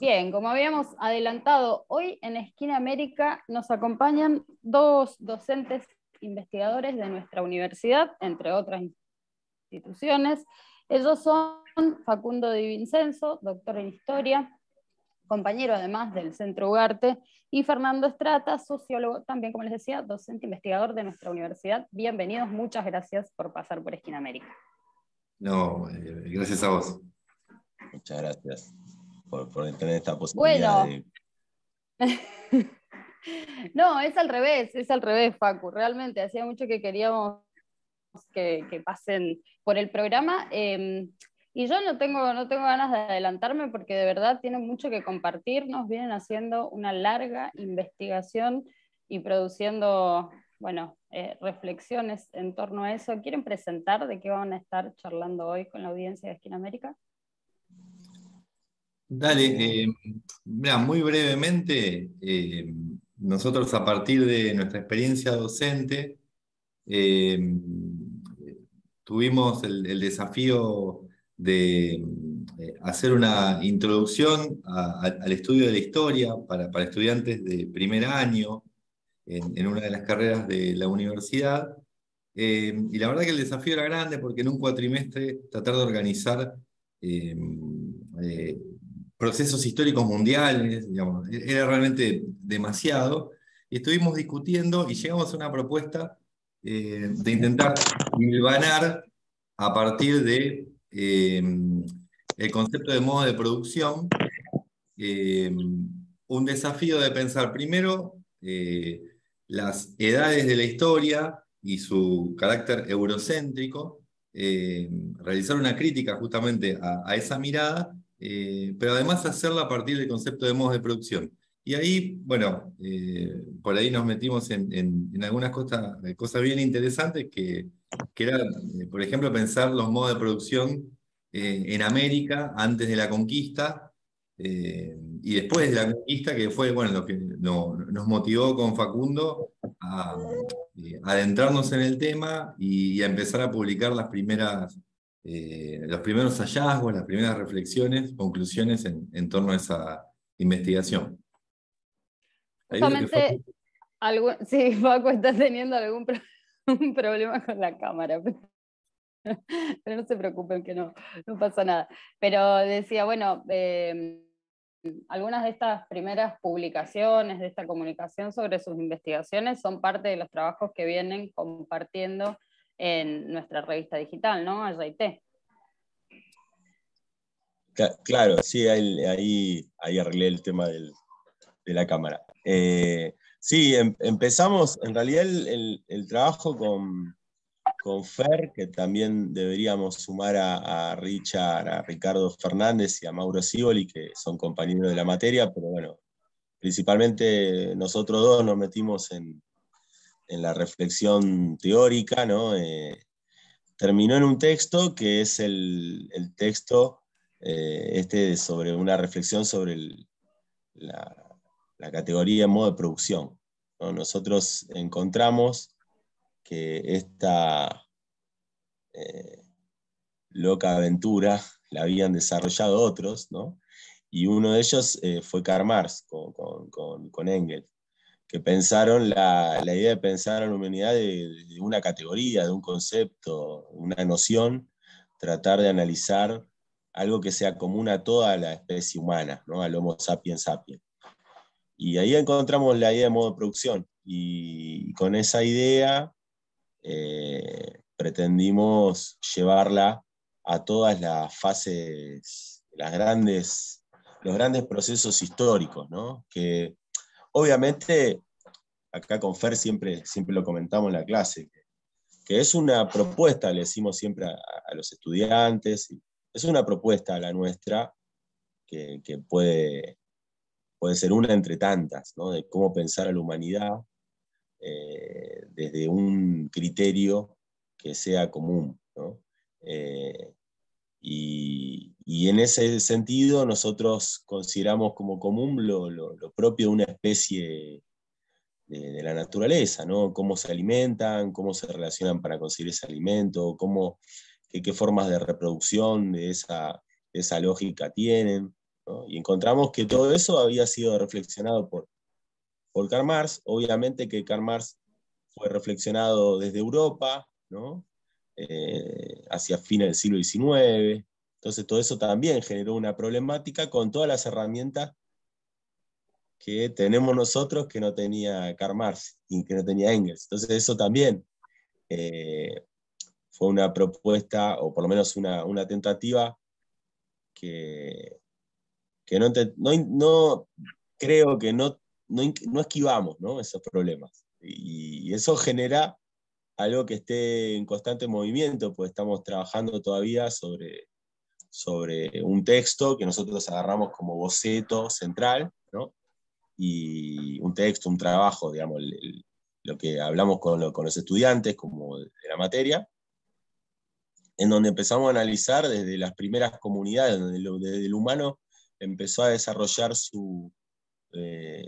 Bien, como habíamos adelantado, hoy en Esquina América nos acompañan dos docentes investigadores de nuestra universidad, entre otras instituciones. Ellos son Facundo Di Vincenzo, doctor en Historia, compañero además del Centro Ugarte, y Fernando Estrata, sociólogo, también como les decía, docente investigador de nuestra universidad. Bienvenidos, muchas gracias por pasar por Esquina América. No, eh, gracias a vos. Muchas gracias por, esta posibilidad. Bueno. no, es al revés, es al revés, Facu. Realmente, hacía mucho que queríamos que, pasen por el programa. Em, y yo no tengo, no tengo ganas de adelantarme porque de verdad tienen mucho que compartir. vienen haciendo una larga investigación y produciendo, bueno, eh, reflexiones en torno a eso. ¿Quieren presentar de qué van a estar charlando hoy con la audiencia de Esquina América? Dale, eh, muy brevemente, eh, nosotros a partir de nuestra experiencia docente, eh, tuvimos el, desafío de hacer una introducción al estudio de la historia para, estudiantes de primer año en, una de las carreras de la universidad. y la verdad que el desafío era grande porque en un cuatrimestre tratar de organizar procesos históricos mundiales, e-, era realmente demasiado. estuvimos discutiendo y llegamos a una propuesta eh, de intentar hilvanar a partir de em, el concepto de modo de producción, em, un desafío de pensar primero eh, las edades de la historia y su carácter eurocéntrico, em, realizar una crítica justamente a, esa mirada eh, pero además hacerla a partir del concepto de modos de producción. Y ahí, bueno, eh, por ahí nos metimos en, algunas cosas, cosas bien interesantes, que, que era, eh, por ejemplo, pensar los modos de producción en América antes de la conquista y después de la conquista, que fue bueno, lo que nos motivó con Facundo a, adentrarnos en el tema y a empezar a publicar las primeras eh, los primeros hallazgos, las primeras reflexiones, conclusiones en, torno a esa investigación. sí, Paco está teniendo algún problema con la cámara, pero, no se preocupen que no, no pasa nada. Pero decía, bueno, em, algunas de estas primeras publicaciones, de esta comunicación sobre sus investigaciones, son parte de los trabajos que vienen compartiendo en nuestra revista digital, ¿no? RIT. Claro, sí, ahí, arreglé el tema de la cámara. Eh, sí, em-, empezamos, en realidad el, trabajo con, con, Fer, que también deberíamos sumar a, Richard, a Ricardo Fernández y a Mauro Sivoli, que son compañeros de la materia, pero bueno, principalmente nosotros dos nos metimos en, en la reflexión teórica, ¿no? Eh, terminó en un texto que es el, texto eh, este sobre una reflexión sobre la, categoría categoría modo de producción. Nosotros encontramos que esta eh, loca aventura la habían desarrollado otros, y uno de ellos fue Karl Marx con, con, con Engels que pensaron la, idea de pensar a la humanidad de, una categoría, de un concepto, una noción, tratar de analizar algo que sea común a toda la especie humana, ¿no? al Homo sapiens sapiens. Y ahí encontramos la idea de modo de producción. Y, con esa idea eh, pretendimos llevarla a todas las fases, las grandes, los grandes procesos históricos, ¿no? que Obviamente, acá con Fer siempre, siempre lo comentamos en la clase, que, es una propuesta, le decimos siempre a, los estudiantes, es una propuesta la nuestra que, puede, puede ser una entre tantas, de cómo pensar a la humanidad eh, desde un criterio que sea común. Eh, y, y en ese sentido nosotros consideramos como común lo, propio de una especie de, la naturaleza, ¿no? Cómo se alimentan, cómo se relacionan para conseguir ese alimento, cómo, qué, formas de reproducción de esa, lógica tienen. Y encontramos que todo eso había sido reflexionado por, por Karl Marx. Obviamente que Karl Marx fue reflexionado desde Europa, ¿no? Eh, hacia fines del siglo XIX, entonces todo eso también generó una problemática con todas las herramientas que tenemos nosotros que no tenía Karl y que no tenía Engels. Entonces eso también eh, fue una propuesta, o por lo menos una, tentativa que, no, no, creo que no, no, esquivamos esos problemas. Y, y, eso genera algo que esté en constante movimiento, pues estamos trabajando todavía sobre sobre un texto que nosotros agarramos como boceto central, ¿no? y un texto, un trabajo, digamos, lo que hablamos con, los estudiantes como de la materia, en donde empezamos a analizar desde las primeras comunidades, donde el, desde humano empezó a desarrollar su, eh,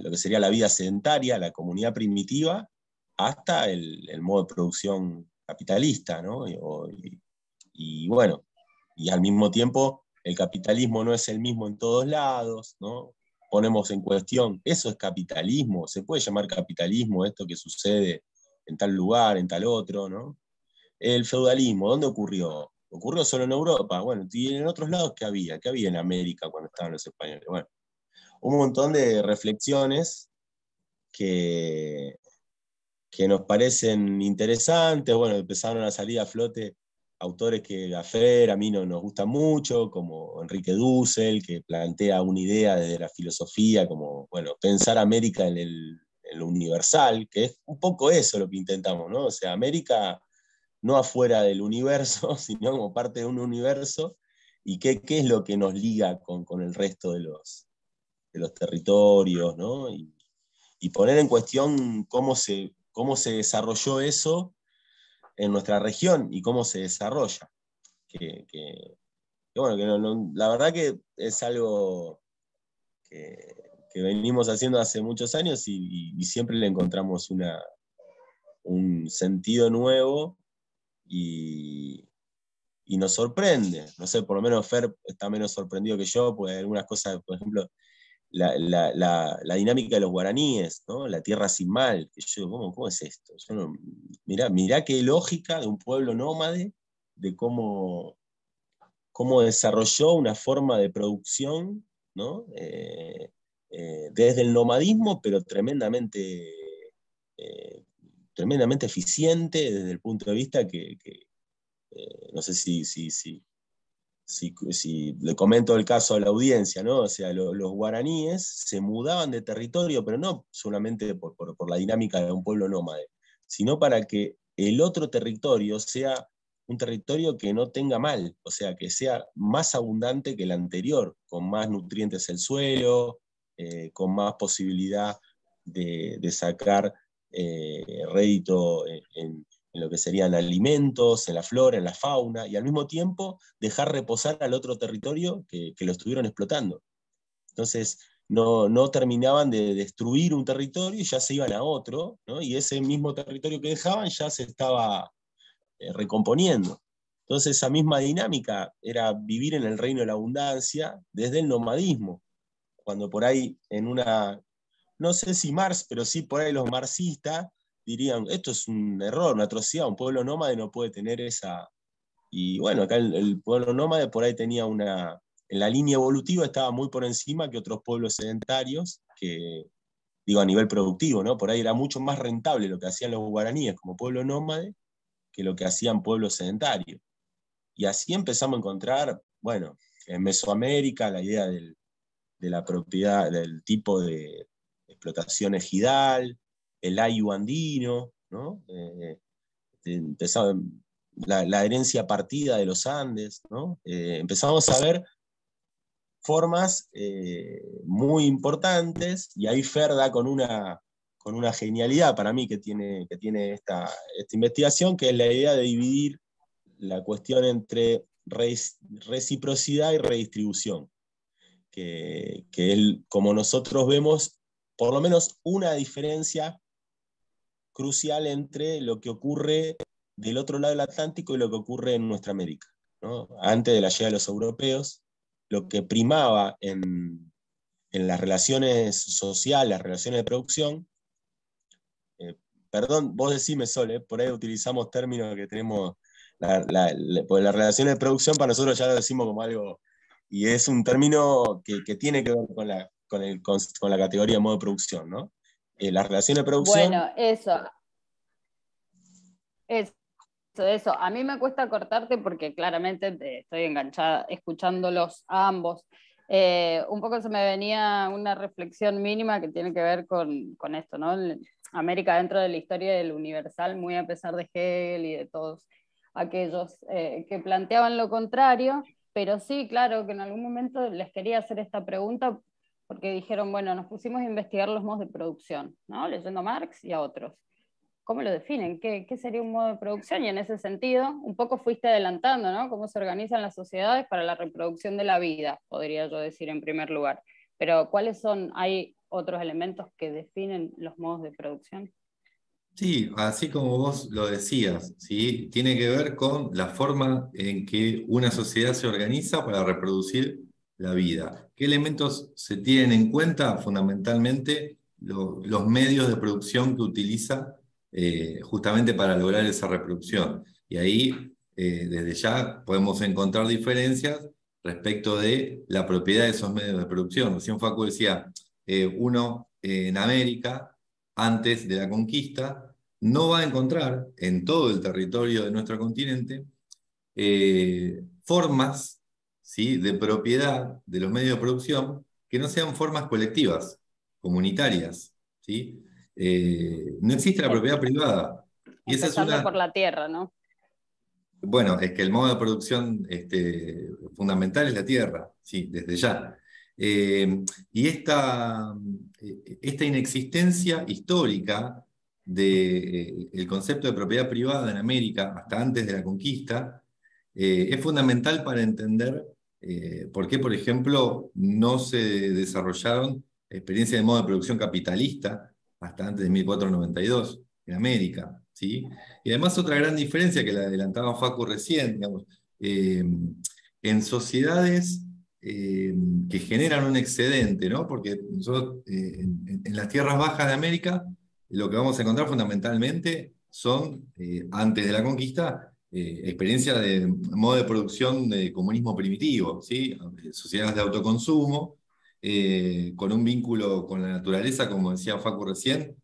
lo que sería la vida sedentaria, la comunidad primitiva, hasta el, modo de producción capitalista, ¿no? y bueno, y al mismo tiempo el capitalismo no es el mismo en todos lados, ¿no? Ponemos en cuestión, eso es capitalismo, se puede llamar capitalismo esto que sucede en tal lugar, en tal otro, ¿no? El feudalismo, ¿dónde ocurrió? Ocurrió solo en Europa, bueno, y en otros lados, ¿qué había? ¿Qué había en América cuando estaban los españoles? Bueno, un montón de reflexiones que, que nos parecen interesantes, bueno, empezaron a salir a flote autores que a a mí no, nos gusta mucho, como Enrique Dussel, que plantea una idea desde la filosofía, como, bueno, pensar América en, el, lo universal, que es un poco eso lo que intentamos, ¿no? O sea, América no afuera del universo, sino como parte de un universo, y qué, es lo que nos liga con, el resto de los, de los territorios, ¿no? Y, poner en cuestión cómo se, cómo se desarrolló eso en nuestra región y cómo se desarrolla. Que, bueno, la verdad que es algo que, venimos haciendo hace muchos años y, siempre le encontramos una, un sentido nuevo y, nos sorprende. No sé, por lo menos Fer está menos sorprendido que yo, pues algunas cosas, por ejemplo, la, dinámica de los guaraníes, la tierra sin mal. Yo, ¿cómo, es esto? mirá, qué lógica de un pueblo nómade, de cómo, cómo desarrolló una forma de producción eh, eh, desde el nomadismo, pero tremendamente, eh, tremendamente eficiente desde el punto de vista que, no sé si, si, si, si, le comento el caso a la audiencia, ¿no? sea, los guaraníes se mudaban de territorio, pero no solamente por, la dinámica de un pueblo nómade, sino para que el otro territorio sea un territorio que no tenga mal, o sea, que sea más abundante que el anterior, con más nutrientes el suelo, eh, con más posibilidad de, sacar eh, rédito en, en lo que serían alimentos, en la flora, en la fauna, y al mismo tiempo dejar reposar al otro territorio que, lo estuvieron explotando. Entonces, no, no, terminaban de destruir un territorio y ya se iban a otro, ¿no? y ese mismo territorio que dejaban ya se estaba eh, recomponiendo. Entonces, esa misma dinámica era vivir en el reino de la abundancia desde el nomadismo, cuando por ahí en una, no sé si Mars pero sí por ahí los marxistas dirían, esto es un error, una atrocidad, un pueblo nómade no puede tener esa... Y bueno, acá el, pueblo nómade por ahí tenía una... En la línea evolutiva estaba muy por encima que otros pueblos sedentarios, que digo a nivel productivo, ¿no? Por ahí era mucho más rentable lo que hacían los guaraníes como pueblo nómade que lo que hacían pueblos sedentarios. Y así empezamos a encontrar, bueno, en Mesoamérica la idea de la propiedad, del tipo de explotación ejidal, el ayu andino, eh, este, la, herencia partida de los Andes, eh, empezamos a ver formas eh, muy importantes y ahí Ferda con una, con una genialidad para mí que tiene, que tiene esta, investigación, que es la idea de dividir la cuestión entre reciprocidad y redistribución, que, que es como nosotros vemos por lo menos una diferencia crucial entre lo que ocurre del otro lado del Atlántico y lo que ocurre en nuestra América. ¿no? Antes de la llegada de los europeos, lo que primaba en, las relaciones sociales, las relaciones de producción, eh, perdón, vos decime Sol, eh, por ahí utilizamos términos que tenemos, las relaciones de producción para nosotros ya lo decimos como algo, y es un término que, tiene que ver con la, con la categoría de modo de producción, ¿no? Eh, las relaciones Bueno, eso. Eso, eso. A mí me cuesta cortarte porque claramente estoy enganchada escuchándolos a ambos. Eh, un poco se me venía una reflexión mínima que tiene que ver con, esto, ¿no? América dentro de la historia del universal, muy a pesar de Hegel y de todos aquellos eh, que planteaban lo contrario, pero sí, claro, que en algún momento les quería hacer esta pregunta porque dijeron, bueno, nos pusimos a investigar los modos de producción, ¿no? leyendo a Marx y a otros. ¿Cómo lo definen? ¿Qué, sería un modo de producción? Y en ese sentido, un poco fuiste adelantando, ¿no? Cómo se organizan las sociedades para la reproducción de la vida, podría yo decir en primer lugar. Pero ¿cuáles son, hay otros elementos que definen los modos de producción? Sí, así como vos lo decías, ¿sí? tiene que ver con la forma en que una sociedad se organiza para reproducir la vida. ¿Qué elementos se tienen en cuenta? Fundamentalmente los medios de producción que utiliza eh, justamente para lograr esa reproducción. Y ahí, eh, desde ya, podemos encontrar diferencias respecto de la propiedad de esos medios de producción. Recién Facu decía, eh, uno en América, antes de la conquista, no va a encontrar en todo el territorio de nuestro continente formas de propiedad de los medios de producción que no sean formas colectivas, comunitarias. ¿sí? Eh, no existe la propiedad privada. Y esa por la tierra, ¿no? Bueno, es que el modo de producción este, fundamental es la tierra, sí, desde ya. Eh, y esta, esta, inexistencia histórica del eh, concepto de propiedad privada en América hasta antes de la conquista es fundamental para entender eh, ¿Por qué, por ejemplo, no se desarrollaron experiencias de modo de producción capitalista hasta antes de 1492 en América? ¿sí? Y además otra gran diferencia que la adelantaba Facu recién, eh, en sociedades eh, que generan un excedente, ¿no? porque nosotros eh, en, las tierras bajas de América lo que vamos a encontrar fundamentalmente son, antes de la conquista, eh, experiencia de modo de producción de comunismo primitivo, eh, sociedades de autoconsumo, eh, con un vínculo con la naturaleza, como decía Facu recién,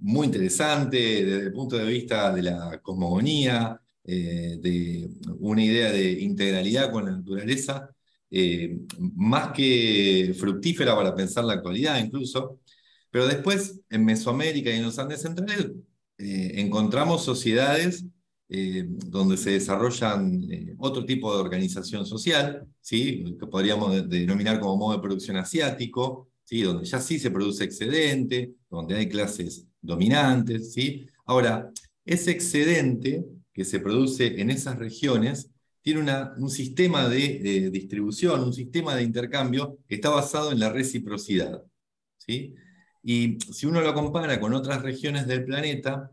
muy interesante desde el punto de vista de la cosmogonía, de una idea de integralidad con la naturaleza, más que fructífera para pensar la actualidad incluso. Pero después, en Mesoamérica y en los Andes centrales, eh, encontramos sociedades eh, donde se desarrollan eh, otro tipo de organización social, ¿sí? que podríamos denominar como modo de producción asiático, ¿sí? donde ya sí se produce excedente, donde hay clases dominantes. ¿sí? Ahora, ese excedente que se produce en esas regiones tiene una, un sistema de, de distribución, un sistema de intercambio que está basado en la reciprocidad. ¿sí? Y si uno lo compara con otras regiones del planeta,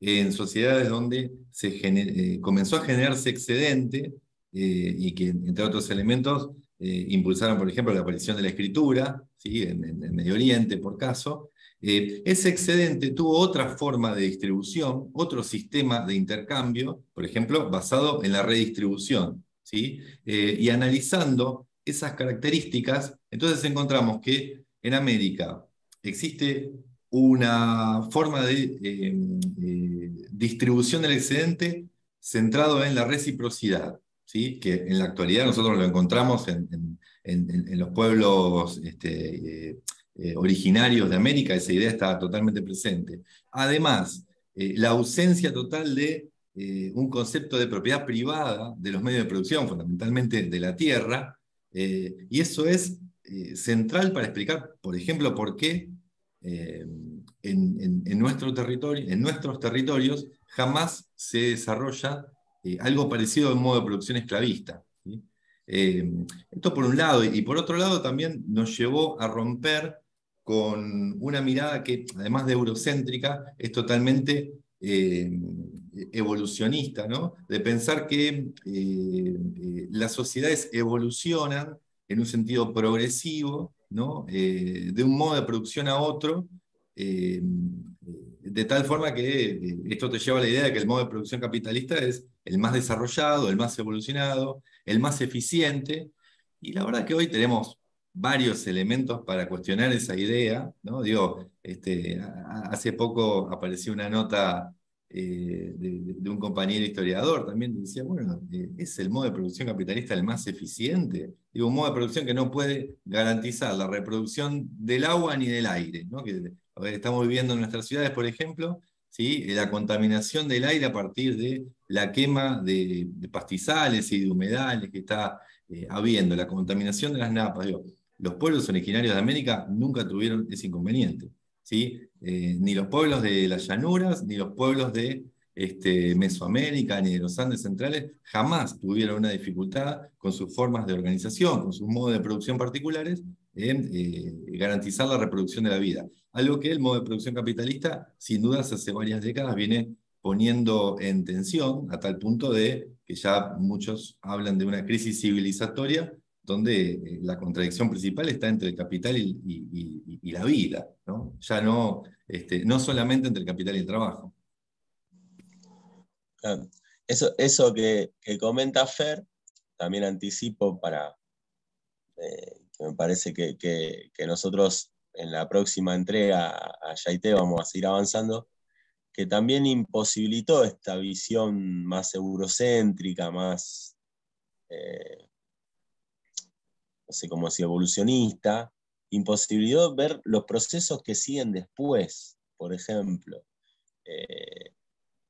eh, en sociedades donde se eh, comenzó a generarse excedente eh, y que, entre otros elementos, impulsaron, por ejemplo, la aparición de la escritura, ¿sí? en, el Medio Oriente, por caso, ese excedente tuvo otra forma de distribución, otro sistema de intercambio, por ejemplo, basado en la redistribución. ¿sí? y analizando esas características, entonces encontramos que en América existe una forma de eh, eh, distribución del excedente centrado en la reciprocidad, ¿sí? que en la actualidad nosotros lo encontramos en, los pueblos este, eh, originarios de América, esa idea está totalmente presente. Además, la ausencia total de un concepto de propiedad privada de los medios de producción, fundamentalmente de la tierra, y eso es eh, central para explicar, por ejemplo, por qué eh, en, nuestro territorio, en nuestros territorios jamás se desarrolla eh, algo parecido al modo de producción esclavista. esto por un lado, y por otro lado también nos llevó a romper con una mirada que, además de eurocéntrica, es totalmente evolucionista, de pensar que las sociedades evolucionan en un sentido progresivo, eh, de un modo de producción a otro, eh, de tal forma que eh, esto te lleva a la idea de que el modo de producción capitalista es el más desarrollado, el más evolucionado, el más eficiente, y la verdad que hoy tenemos varios elementos para cuestionar esa idea, Digo, este, hace poco apareció una nota eh, de, un compañero historiador también decía, bueno, eh, es el modo de producción capitalista el más eficiente. Digo, un modo de producción que no puede garantizar la reproducción del agua ni del aire. ¿no? Que, estamos viviendo en nuestras ciudades, por ejemplo, ¿sí? Eh, la contaminación del aire a partir de la quema de, pastizales y de humedales que está habiendo, la contaminación de las napas. los pueblos originarios de América nunca tuvieron ese inconveniente. Eh, ni los pueblos de las llanuras, ni los pueblos de este, Mesoamérica, ni de los Andes centrales, jamás tuvieron una dificultad con sus formas de organización, con sus modos de producción particulares, en eh, garantizar la reproducción de la vida. Algo que el modo de producción capitalista, sin dudas, hace varias décadas viene poniendo en tensión a tal punto de que ya muchos hablan de una crisis civilizatoria donde eh, la contradicción principal está entre el capital y, la vida, ¿no? ya no, este, no solamente entre el capital y el trabajo. Eso, eso que, comenta Fer, también anticipo para eh, me parece que, nosotros en la próxima entrega a Yaite vamos a seguir avanzando, que también imposibilitó esta visión más eurocéntrica, más... Eh, no sé, como si evolucionista, imposibilidad de ver los procesos que siguen después, por ejemplo. Eh,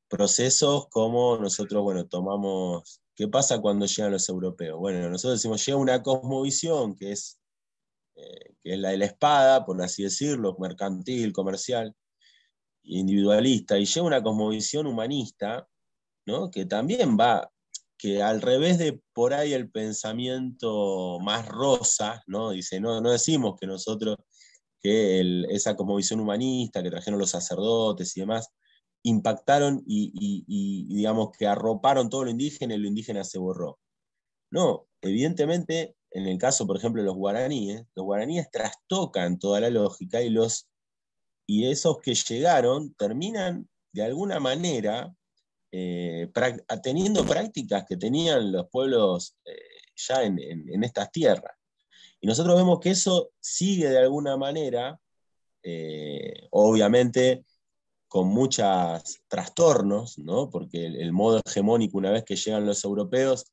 procesos como nosotros, bueno, tomamos, ¿qué pasa cuando llegan los europeos? Bueno, nosotros decimos, llega una cosmovisión que es, eh, que es la de la espada, por así decirlo, mercantil, comercial, individualista, y llega una cosmovisión humanista, ¿no? que también va que al revés de por ahí el pensamiento más rosa, ¿no? Dice, no, no decimos que nosotros, que esa como visión humanista que trajeron los sacerdotes y demás, impactaron y, digamos que arroparon todo lo indígena y lo indígena se borró. No, evidentemente, en el caso, por ejemplo, de los guaraníes, los guaraníes trastocan toda la lógica y, los, y esos que llegaron terminan de alguna manera eh, teniendo prácticas que tenían los pueblos eh, ya en, estas tierras. Y nosotros vemos que eso sigue de alguna manera, eh, obviamente con muchos trastornos, porque el, modo hegemónico una vez que llegan los europeos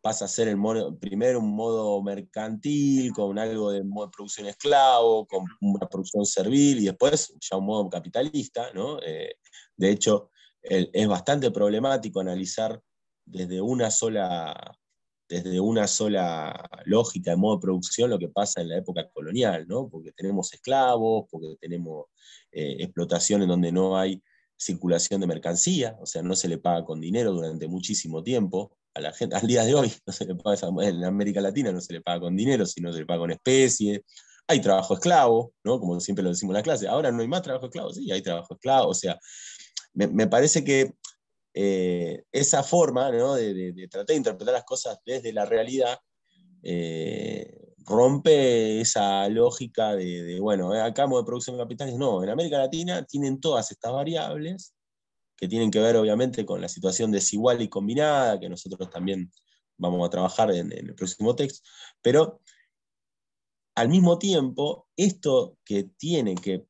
pasa a ser el primero un modo mercantil, con algo de producción esclavo, con una producción servil y después ya un modo capitalista. ¿no? de hecho, es bastante problemático analizar desde una sola desde una sola lógica de modo de producción lo que pasa en la época colonial, ¿no? porque tenemos esclavos, porque tenemos eh, explotación en donde no hay circulación de mercancía, o sea, no se le paga con dinero durante muchísimo tiempo a la gente, al día de hoy, no se le paga, en América Latina no se le paga con dinero, sino se le paga con especie hay trabajo esclavo, ¿no? como siempre lo decimos en la clase, ahora no hay más trabajo esclavo, sí, hay trabajo esclavo, o sea, me, parece que eh, esa forma de, tratar de interpretar las cosas desde la realidad eh, rompe esa lógica de, bueno, eh, acá modo de producción capitales, no, en América Latina tienen todas estas variables que tienen que ver obviamente con la situación desigual y combinada, que nosotros también vamos a trabajar en, en el próximo texto, pero al mismo tiempo, esto que tiene que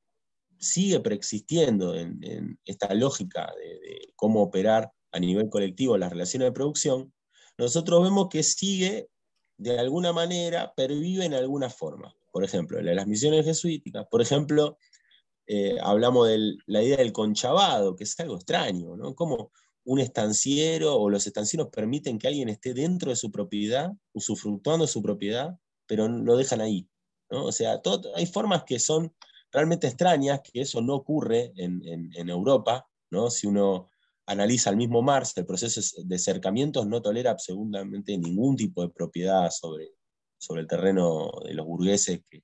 sigue preexistiendo en, esta lógica de, cómo operar a nivel colectivo las relaciones de producción, nosotros vemos que sigue, de alguna manera, pervive en alguna forma. Por ejemplo, las misiones jesuíticas, por ejemplo, eh, hablamos de la idea del conchavado, que es algo extraño, ¿no? Como un estanciero o los estancieros permiten que alguien esté dentro de su propiedad, usufructuando su propiedad, pero lo dejan ahí. ¿no? O sea, hay formas que son realmente extrañas, que eso no ocurre en, Europa, ¿no? si uno analiza el mismo Marx, el proceso de cercamientos no tolera absolutamente ningún tipo de propiedad sobre, sobre el terreno de los burgueses que,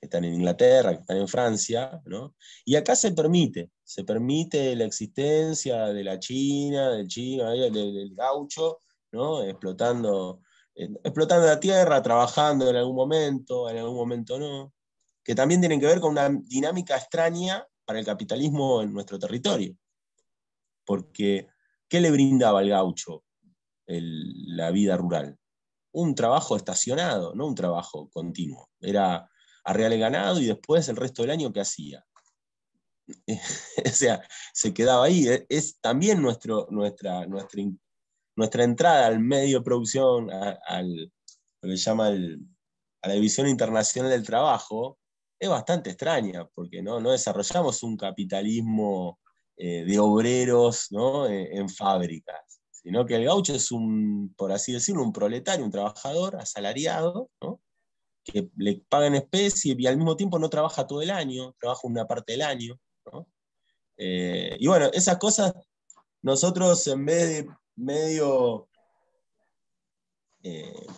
están en Inglaterra, que están en Francia, Y acá se permite, se permite la existencia de la China, del chino, del, gaucho, ¿no? Explotando, eh, explotando la tierra, trabajando en algún momento, en algún momento no que también tienen que ver con una dinámica extraña para el capitalismo en nuestro territorio. Porque, ¿qué le brindaba al gaucho la vida rural? Un trabajo estacionado, no un trabajo continuo. Era arrear el ganado y después el resto del año, ¿qué hacía? o sea, se quedaba ahí. E, es también nuestro, nuestra, nuestra, entrada al medio de producción, al, lo que llama a la División Internacional del Trabajo, es bastante extraña, porque no, no desarrollamos un capitalismo eh, de obreros eh, en, fábricas, sino que el gaucho es un, por así decirlo, un proletario, un trabajador asalariado, que le pagan especie y al mismo tiempo no trabaja todo el año, trabaja una parte del año. Eh, y bueno, esas cosas nosotros en vez de medio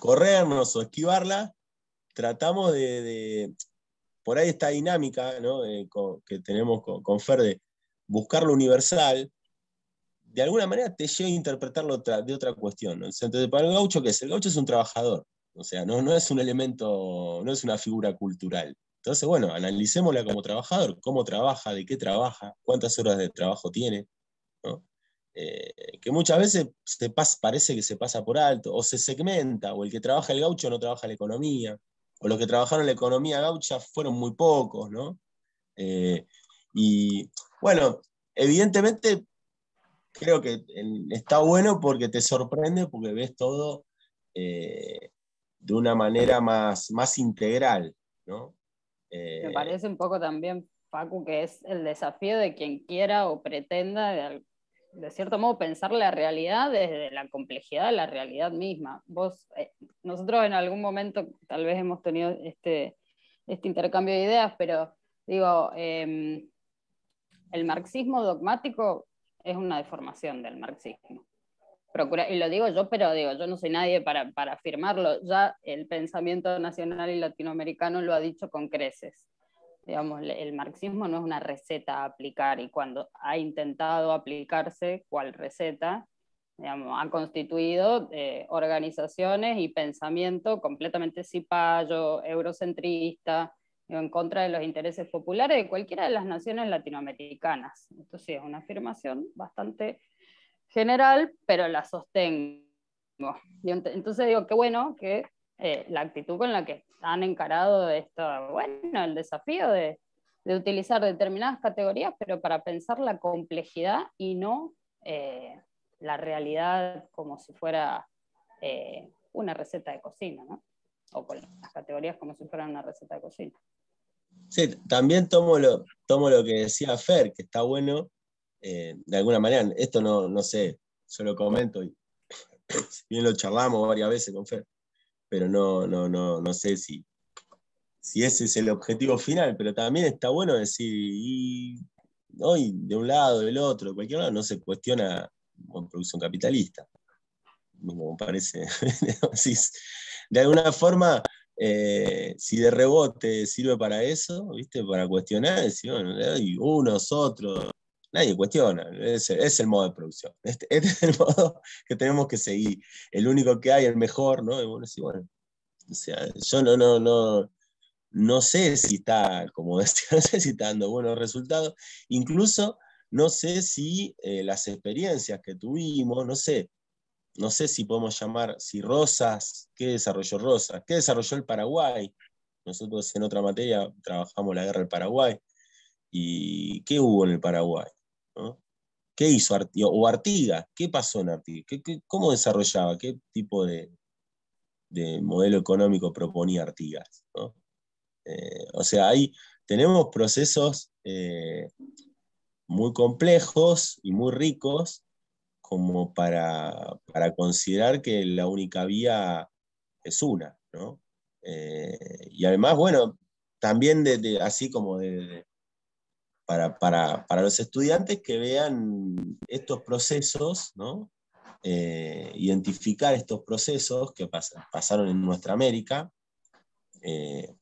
corrernos o esquivarlas, tratamos de, por ahí esta dinámica eh, que tenemos con, Fer de buscar lo universal, de alguna manera te llega a interpretarlo de otra cuestión. Entonces, para el gaucho, ¿qué es? El gaucho es un trabajador, o sea, no, es un elemento, no es una figura cultural. Entonces, bueno, analicémosla como trabajador, cómo trabaja, de qué trabaja, cuántas horas de trabajo tiene, eh, que muchas veces parece que se pasa por alto, o se segmenta, o el que trabaja el gaucho no trabaja la economía, o los que trabajaron en la economía gaucha fueron muy pocos, ¿no? Eh, y bueno, evidentemente creo que está bueno porque te sorprende, porque ves todo eh, de una manera más, más integral, ¿no? Me eh, parece un poco también, Paco, que es el desafío de quien quiera o pretenda de, de cierto modo, pensar la realidad desde la complejidad de la realidad misma. Vos, eh, nosotros en algún momento tal vez hemos tenido este, este intercambio de ideas, pero digo, em, el marxismo dogmático es una deformación del marxismo. Procura, y lo digo yo, pero digo, yo no soy nadie para, para afirmarlo. Ya el pensamiento nacional y latinoamericano lo ha dicho con creces. Digamos, el marxismo no es una receta a aplicar y cuando ha intentado aplicarse cual receta, digamos, ha constituido eh, organizaciones y pensamiento completamente cipayo, eurocentrista, en contra de los intereses populares de cualquiera de las naciones latinoamericanas. Esto sí es una afirmación bastante general, pero la sostengo. Entonces digo qué bueno que eh, la actitud con la que han encarado esto, bueno, el desafío de, utilizar determinadas categorías, pero para pensar la complejidad y no eh, la realidad como si fuera eh, una receta de cocina, ¿no? O con las categorías como si fueran una receta de cocina. Sí, también tomo lo, tomo lo que decía Fer, que está bueno, de alguna manera, esto no, sé, solo comento y bien lo charlamos varias veces con Fer, pero no, no, no, no sé si, si ese es el objetivo final, pero también está bueno decir, hoy de un lado, del otro, de cualquier lado, no se cuestiona con producción capitalista. Como parece. de alguna forma, eh, si de rebote sirve para eso, ¿viste? para cuestionar, decir, y unos, otros, nadie cuestiona, es, el modo de producción, este, este, es el modo que tenemos que seguir, el único que hay, el mejor, ¿no? O sea, yo no, no, no, no sé si está, como decía, dando buenos resultados, incluso no sé si eh, las experiencias que tuvimos, no sé, no sé si podemos llamar, si Rosas, ¿qué desarrolló Rosas? ¿Qué desarrolló el Paraguay? Nosotros en otra materia trabajamos la guerra del Paraguay. ¿Y qué hubo en el Paraguay? ¿Qué hizo Artigas? ¿O ¿Qué pasó en Artigas? cómo desarrollaba? ¿Qué tipo de, modelo económico proponía Artigas? Eh, o sea, ahí tenemos procesos eh, muy complejos y muy ricos como para, considerar que la única vía es una, eh, y además, bueno, también así como de, para, para, para los estudiantes que vean estos procesos, ¿no? Eh, identificar estos procesos que pasaron en nuestra América eh,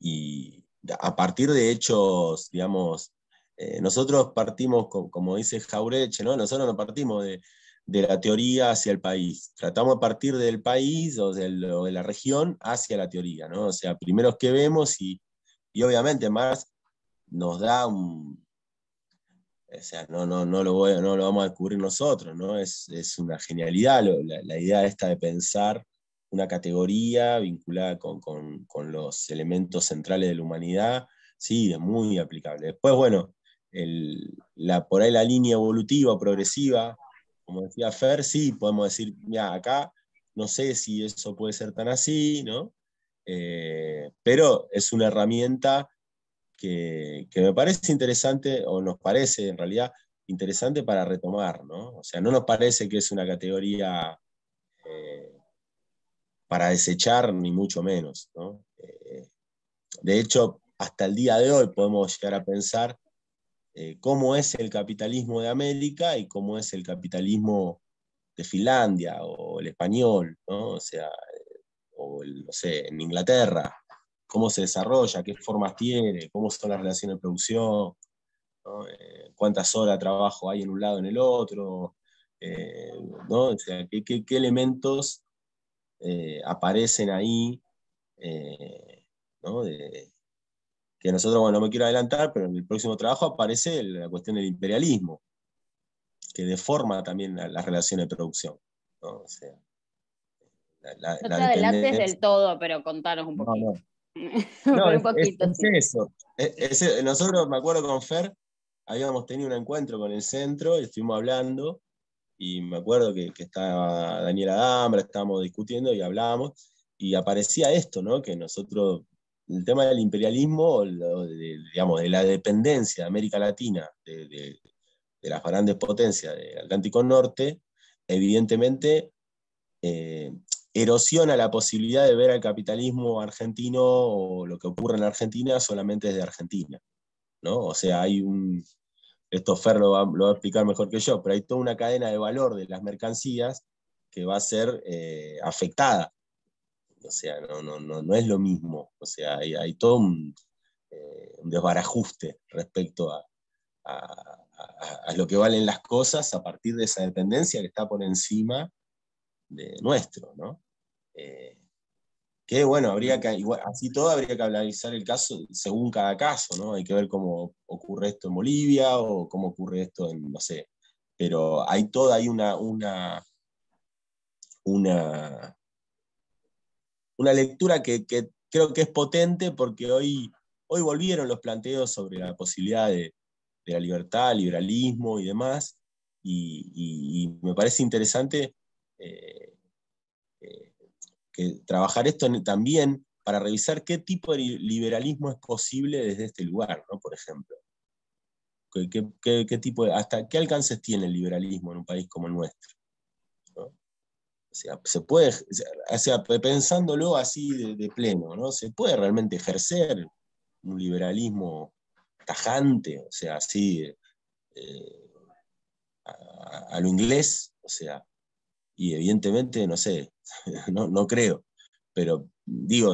y a partir de hechos, digamos, eh, nosotros partimos, como, dice Jaureche, ¿no? nosotros no partimos de, de, la teoría hacia el país, tratamos de partir del país o de, de la región hacia la teoría, ¿no? o sea, primero que vemos y, y obviamente más nos da un... O sea, no, lo, no lo vamos a descubrir nosotros, ¿no? Es, una genialidad la, idea esta de pensar una categoría vinculada con, los elementos centrales de la humanidad, sí, es muy aplicable. Después, bueno, la, por ahí la línea evolutiva, progresiva, como decía Fer, sí, podemos decir, mira, acá no sé si eso puede ser tan así, ¿no? Eh, pero es una herramienta que, me parece interesante, o nos parece en realidad interesante para retomar, ¿no? O sea, no nos parece que es una categoría eh, para desechar, ni mucho menos, ¿no? Eh, de hecho, hasta el día de hoy podemos llegar a pensar eh, cómo es el capitalismo de América y cómo es el capitalismo de Finlandia o el español, ¿no? O sea, o no sé, en Inglaterra, cómo se desarrolla, qué formas tiene, cómo son las relaciones de producción, eh, cuántas horas de trabajo hay en un lado en el otro, eh, ¿no? o sea, qué, elementos eh, aparecen ahí, ¿no? de, que nosotros, bueno, no me quiero adelantar, pero en el próximo trabajo aparece la cuestión del imperialismo, que deforma también las relaciones de producción. ¿no? te adelantes del todo, pero contanos un poquito. No, es, eso. E, nosotros, me acuerdo con Fer, habíamos tenido un encuentro con el centro y estuvimos hablando. Y me acuerdo que, estaba Daniela Dambra, estábamos discutiendo y hablábamos. Y aparecía esto, ¿no? Que nosotros, el tema del imperialismo, digamos, de la dependencia de América Latina, de, las grandes potencias del Atlántico Norte, evidentemente eh, erosiona la posibilidad de ver al capitalismo argentino o lo que ocurre en Argentina solamente desde Argentina. ¿no? O sea, hay un, esto Fer lo va, a explicar mejor que yo, pero hay toda una cadena de valor de las mercancías que va a ser eh, afectada. O sea, no, no, es lo mismo. O sea, hay, todo eh, un, desbarajuste respecto a, a, lo que valen las cosas a partir de esa dependencia que está por encima de nuestro, ¿no? Eh, que bueno, habría que, así todo habría que analizar el caso según cada caso, ¿no? Hay que ver cómo ocurre esto en Bolivia o cómo ocurre esto en, no sé, pero hay toda, hay una, una, una, una lectura que, creo que es potente porque hoy, hoy volvieron los planteos sobre la posibilidad de, la libertad, liberalismo y demás, y, me parece interesante. Eh, eh trabajar esto también para revisar qué tipo de liberalismo es posible desde este lugar, ¿no? por ejemplo. ¿Qué, tipo ¿Hasta qué alcances tiene el liberalismo en un país como el nuestro? O sea, se puede, o sea, pensándolo así de, pleno, ¿no? ¿Se puede realmente ejercer un liberalismo tajante, o sea, así eh, a lo inglés? O sea, y evidentemente, no sé, no, creo, pero digo,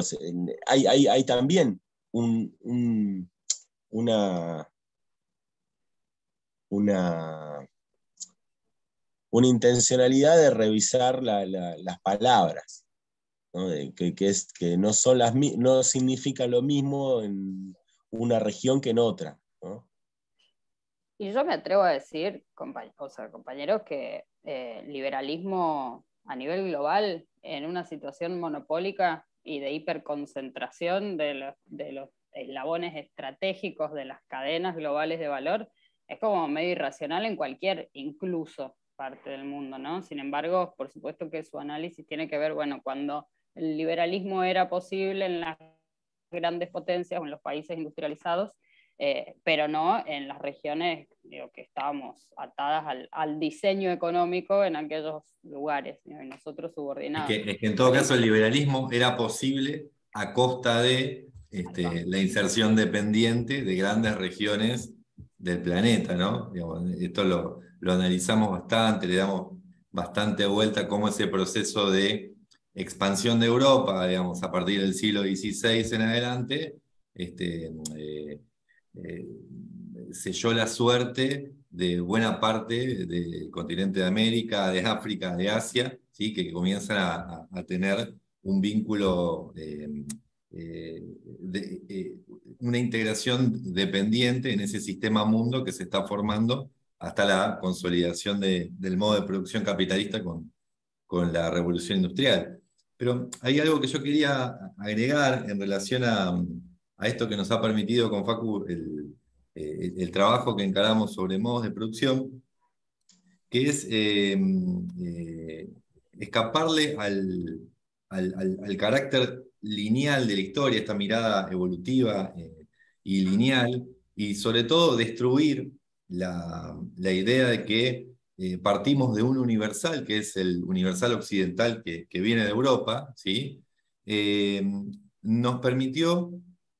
hay, también una, una, una, intencionalidad de revisar las palabras, que, es, que no, son las, no significa lo mismo en una región que en otra. Y yo me atrevo a decir, compañeros, que el eh, liberalismo a nivel global en una situación monopólica y de hiperconcentración de los, de los eslabones estratégicos de las cadenas globales de valor es como medio irracional en cualquier, incluso parte del mundo, ¿no? Sin embargo, por supuesto que su análisis tiene que ver, bueno, cuando el liberalismo era posible en las grandes potencias o en los países industrializados, eh, pero no en las regiones que estábamos atadas al, diseño económico en aquellos lugares, nosotros subordinados. Es que, en todo caso el liberalismo era posible a costa de este, la inserción dependiente de grandes regiones del planeta, ¿no? esto lo, analizamos bastante, le damos bastante vuelta a cómo ese proceso de expansión de Europa, digamos, a partir del siglo XVI en adelante, este, eh, eh, selló la suerte de buena parte del continente de América, de África, de Asia, ¿sí? que, comienzan a, tener un vínculo, eh, eh, de, una integración dependiente en ese sistema mundo que se está formando hasta la consolidación del modo de producción capitalista con, con la revolución industrial. Pero hay algo que yo quería agregar en relación a, a esto que nos ha permitido con Facu eh, el, trabajo que encaramos sobre modos de producción, que es eh, eh, escaparle al, carácter lineal de la historia, esta mirada evolutiva y lineal, y sobre todo destruir la, idea de que partimos de un universal, que es el universal occidental que, que viene de Europa, ¿sí? nos permitió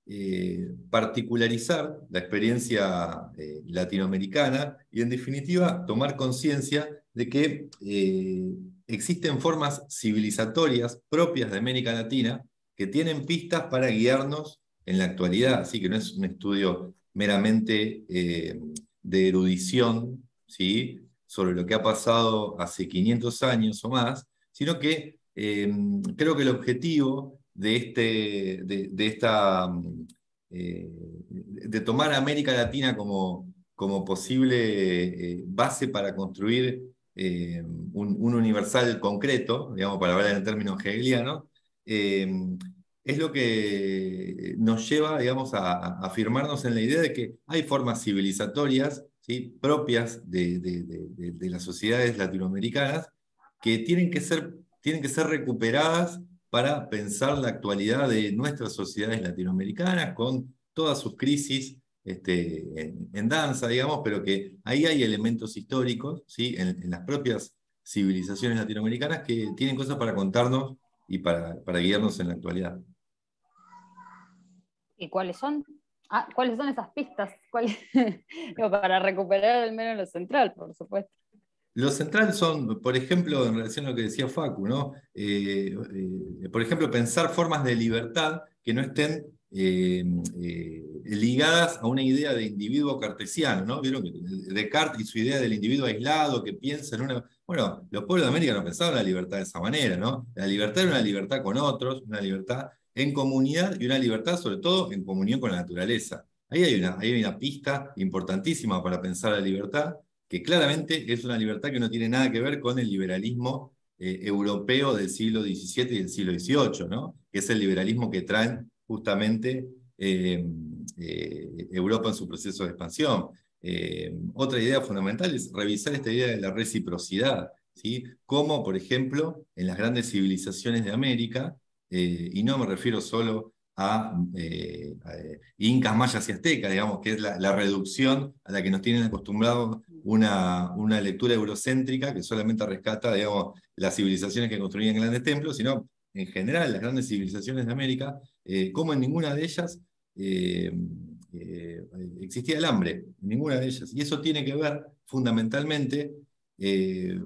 eh, particularizar la experiencia eh, latinoamericana y en definitiva tomar conciencia de que eh, existen formas civilizatorias propias de América Latina que tienen pistas para guiarnos en la actualidad, así que no es un estudio meramente de erudición ¿sí? sobre lo que ha pasado hace 500 años o más, sino que creo que el objetivo de, este, de, esta, mm, eh, de tomar América Latina como, como posible eh, base para construir eh, un, universal concreto, digamos, para hablar en término hegeliano es lo que nos lleva digamos, a, afirmarnos en la idea de que hay formas civilizatorias propias de, las sociedades latinoamericanas que tienen que ser, tienen que ser recuperadas para pensar la actualidad de nuestras sociedades latinoamericanas con todas sus crisis este, en, danza, digamos, pero que ahí hay elementos históricos ¿sí? en, las propias civilizaciones latinoamericanas que tienen cosas para contarnos y para, guiarnos en la actualidad. ¿Y cuáles son? Ah, ¿Cuáles son esas pistas? para recuperar al menos lo central, por supuesto. Lo central son, por ejemplo, en relación a lo que decía Facu, ¿no? Eh, eh, por ejemplo, pensar formas de libertad que no estén eh, ligadas a una idea de individuo cartesiano, ¿no? Vieron que Descartes y su idea del individuo aislado que piensa en una... Bueno, los pueblos de América no pensaban la libertad de esa manera, ¿no? La libertad era una libertad con otros, una libertad en comunidad y una libertad sobre todo en comunión con la naturaleza. Ahí hay una, ahí hay una pista importantísima para pensar la libertad claramente es una libertad que no tiene nada que ver con el liberalismo eh, europeo del siglo XVII y del siglo XVIII, ¿no? que es el liberalismo que traen justamente eh, eh, Europa en su proceso de expansión. otra idea fundamental es revisar esta idea de la reciprocidad, ¿sí? como por ejemplo en las grandes civilizaciones de América, y no me refiero solo a, incas, mayas y aztecas, digamos, que es la, reducción a la que nos tienen acostumbrados una, lectura eurocéntrica que solamente rescata digamos, las civilizaciones que construían grandes templos, sino en general las grandes civilizaciones de América, eh, como en ninguna de ellas eh, eh, existía el hambre, ninguna de ellas. Y eso tiene que ver fundamentalmente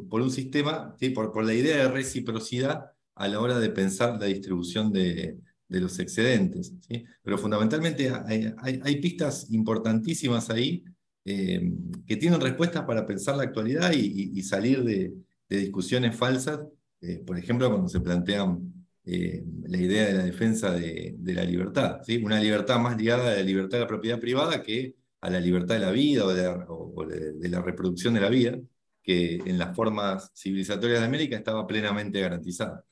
por un sistema, ¿sí? por, por la idea de reciprocidad a la hora de pensar la distribución de, los excedentes. Pero fundamentalmente hay, pistas importantísimas ahí eh, que tienen respuestas para pensar la actualidad y, salir de, discusiones falsas, eh, por ejemplo, cuando se plantean eh, la idea de la defensa de, la libertad, ¿sí? una libertad más ligada a la libertad de la propiedad privada que a la libertad de la vida o de la, reproducción de la vida, que en las formas civilizatorias de América estaba plenamente garantizada.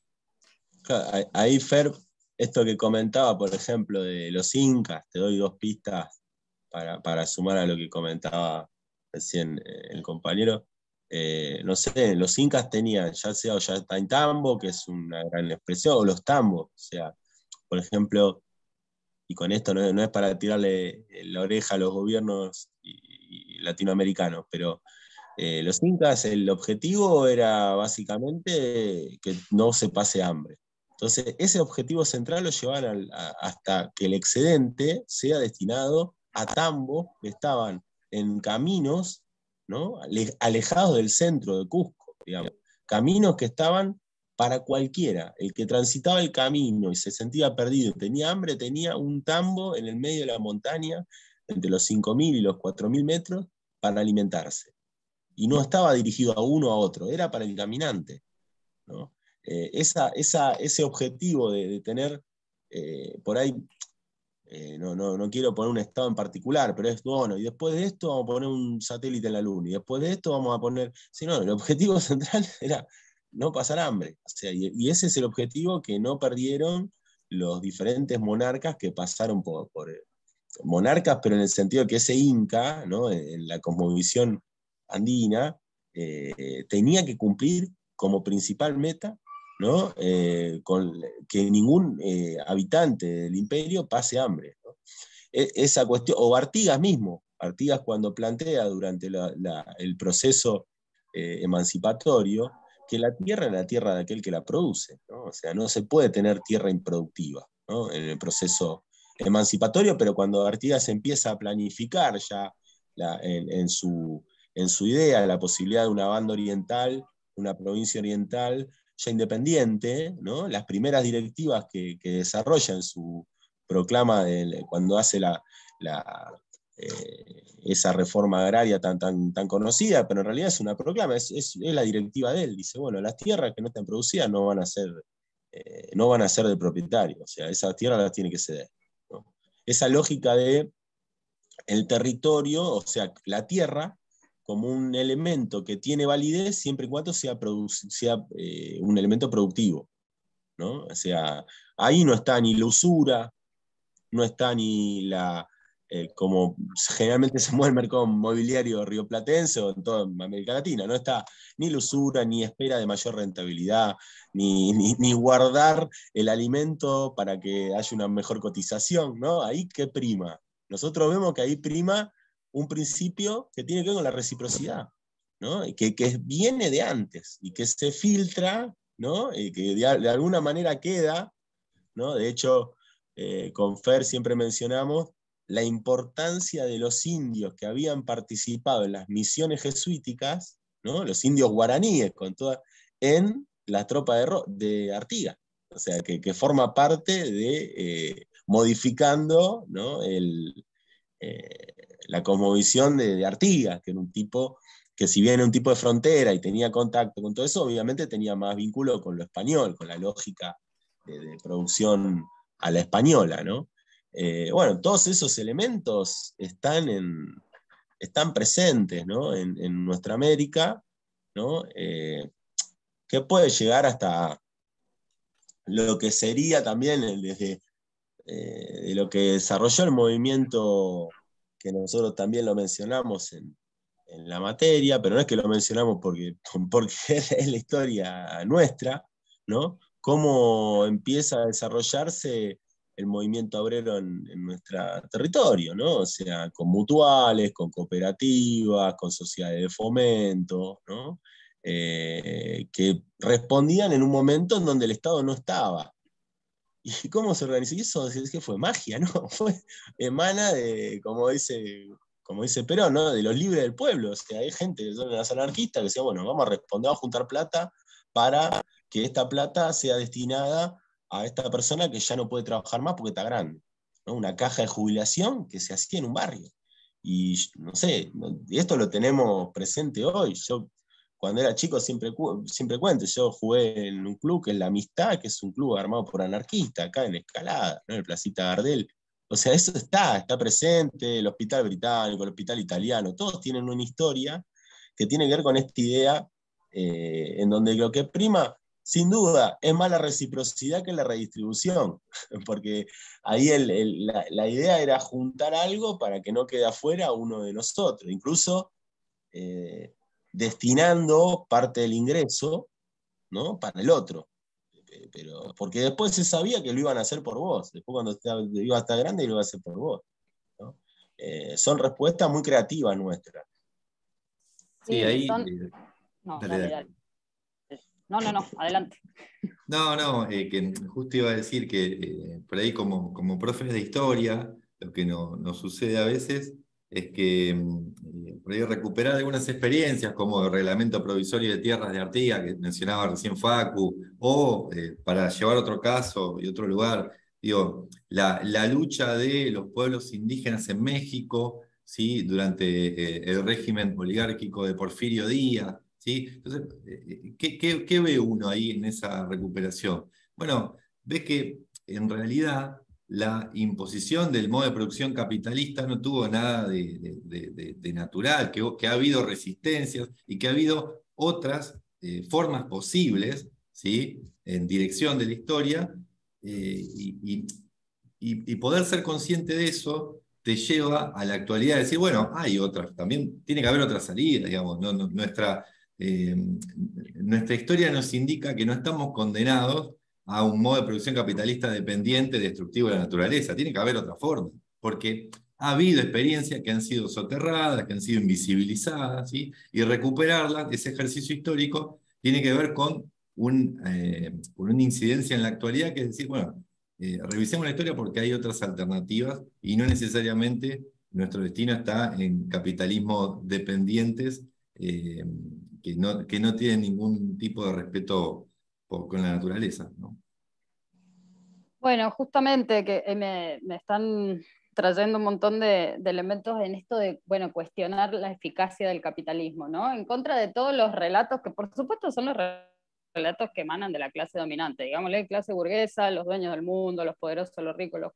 ahí Fer, esto que comentaba, por ejemplo, de los incas, te doy dos pistas para, sumar a lo que comentaba recién eh, el compañero, eh, no sé, los incas tenían, ya sea o ya tambo, que es una gran expresión, o los tambos, o sea, por ejemplo, y con esto no, es para tirarle eh, la oreja a los gobiernos latinoamericanos, pero los incas el objetivo era básicamente que no se pase hambre. Entonces, ese objetivo central lo llevaban hasta que el excedente sea destinado a Tambo, que estaban en caminos ¿no? alejados del centro de Cusco, digamos. Caminos que estaban para cualquiera. El que transitaba el camino y se sentía perdido, tenía hambre, tenía un tambo en el medio de la montaña, entre los 5.000 y los 4.000 metros, para alimentarse. Y no estaba dirigido a uno a otro, era para el caminante. Eh, esa, ese objetivo de, tener eh, por ahí eh, no, no, quiero poner un estado en particular, pero es bueno, y después de esto vamos a poner un satélite en la Luna, y después de esto vamos a poner. Si no, el objetivo central era no pasar hambre. y, ese es el objetivo que no perdieron los diferentes monarcas que pasaron por. Eh, monarcas, pero en el sentido que ese Inca, en, la cosmovisión andina, eh, tenía que cumplir como principal meta eh, que ningún eh, habitante del imperio pase hambre. E, esa cuestión, o Artigas mismo, Artigas cuando plantea durante el proceso eh, emancipatorio que la tierra es la tierra de aquel que la produce, ¿no? o sea, no se puede tener tierra improductiva en el proceso emancipatorio, pero cuando Artigas empieza a planificar ya en su idea la posibilidad de una banda oriental, una provincia oriental, ya independiente, ¿no? las primeras directivas que, desarrolla en su proclama cuando hace la, eh, esa reforma agraria tan, tan, tan, conocida, pero en realidad es una proclama, es, la directiva de él. Dice, bueno, las tierras que no están producidas no van a ser, eh, no van a ser de propietario, o sea, esas tierras las tiene que ceder. Esa lógica de el territorio, o sea, la tierra, como un elemento que tiene validez siempre y cuando sea, eh, un elemento productivo. ¿no? O sea, ahí no está ni la usura, no está ni la, eh, como generalmente se mueve el mercado mobiliario rioplatense o en toda América Latina, no está ni la usura, ni espera de mayor rentabilidad, ni, guardar el alimento para que haya una mejor cotización, ¿no? Ahí que prima. Nosotros vemos que ahí prima un principio que tiene que ver con la reciprocidad, que, viene de antes y que se filtra, ¿no? y que de, alguna manera queda. ¿no? De hecho, eh, con Fer siempre mencionamos la importancia de los indios que habían participado en las misiones jesuíticas, ¿no? los indios guaraníes, con en la tropa de, de Artigas, o sea, que, forma parte de eh, modificando el, eh, la cosmovisión de, Artigas, que era un tipo que si bien era un tipo de frontera y tenía contacto con todo eso, obviamente tenía más vínculo con lo español, con la lógica de, producción a la española, eh, bueno, todos esos elementos están, en, están presentes en, nuestra América, eh, que puede llegar hasta lo que sería también desde eh, lo que desarrolló el movimiento que nosotros también lo mencionamos en, la materia, pero no es que lo mencionamos porque, porque es la historia nuestra, ¿no? Cómo empieza a desarrollarse el movimiento obrero en, nuestro territorio, ¿no? O sea, con mutuales, con cooperativas, con sociedades de fomento, ¿no? Eh, que respondían en un momento en donde el Estado no estaba. ¿Y cómo se organizó? Y eso es que fue magia, ¿no? Fue, emana de, como dice, como dice Perón, ¿no? De los libres del pueblo. O sea, hay gente que son las anarquistas que decía, bueno, vamos a responder, vamos a juntar plata para que esta plata sea destinada a esta persona que ya no puede trabajar más porque está grande. Una caja de jubilación que se hacía en un barrio. Y no sé, esto lo tenemos presente hoy. Yo cuando era chico siempre, siempre cuento, yo jugué en un club que es La Amistad, que es un club armado por anarquistas, acá en Escalada, en el Placita Gardel. O sea, eso está, está presente, el hospital británico, el hospital italiano, todos tienen una historia que tiene que ver con esta idea eh, en donde lo que prima, sin duda, es más la reciprocidad que la redistribución, porque ahí la, idea era juntar algo para que no quede afuera uno de nosotros. Incluso eh, destinando parte del ingreso ¿no? para el otro. Eh, pero, porque después se sabía que lo iban a hacer por vos, después cuando iba iba estar grande lo iba a hacer por vos. Eh, son respuestas muy creativas nuestras. Sí, ahí... No, no, no, adelante. No, no, eh, justo iba a decir que por ahí como, como profes de historia, lo que nos sucede a veces es que mm, recuperar algunas experiencias como el reglamento provisorio de tierras de Artigas que mencionaba recién Facu, o eh, para llevar otro caso y otro lugar, digo, la, la lucha de los pueblos indígenas en México ¿sí? durante eh, el régimen oligárquico de Porfirio Díaz. ¿sí? Entonces, eh, ¿qué, qué ve uno ahí en esa recuperación? Bueno, ves que en realidad la imposición del modo de producción capitalista no tuvo nada de, natural, que, ha habido resistencias y que ha habido otras eh, formas posibles ¿sí? en dirección de la historia. Eh, y, poder ser consciente de eso te lleva a la actualidad, de decir, bueno, hay otras, también tiene que haber otra salida, digamos, nuestra, eh, nuestra historia nos indica que no estamos condenados a un modo de producción capitalista dependiente, destructivo de la naturaleza. Tiene que haber otra forma, porque ha habido experiencias que han sido soterradas, que han sido invisibilizadas, y recuperarlas, ese ejercicio histórico, tiene que ver con, un, eh, una incidencia en la actualidad, que es decir, bueno, eh, revisemos la historia porque hay otras alternativas y no necesariamente nuestro destino está en capitalismos dependientes eh, que, no, que no tienen ningún tipo de respeto con la naturaleza. ¿no? Bueno, justamente que eh, me, están trayendo un montón de, elementos en esto de, bueno, cuestionar la eficacia del capitalismo, ¿no? En contra de todos los relatos que, por supuesto, son los relatos que emanan de la clase dominante, digámosle, clase burguesa, los dueños del mundo, los poderosos, los ricos, los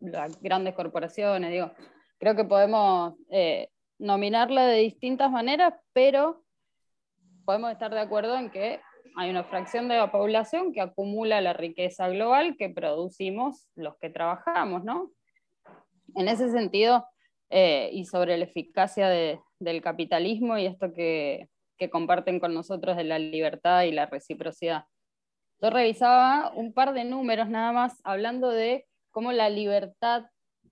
las grandes corporaciones, digo, creo que podemos eh, nominarla de distintas maneras, pero podemos estar de acuerdo en que hay una fracción de la población que acumula la riqueza global que producimos los que trabajamos, ¿no? En ese sentido, eh, y sobre la eficacia del capitalismo y esto que, comparten con nosotros de la libertad y la reciprocidad. Yo revisaba un par de números nada más hablando de cómo la libertad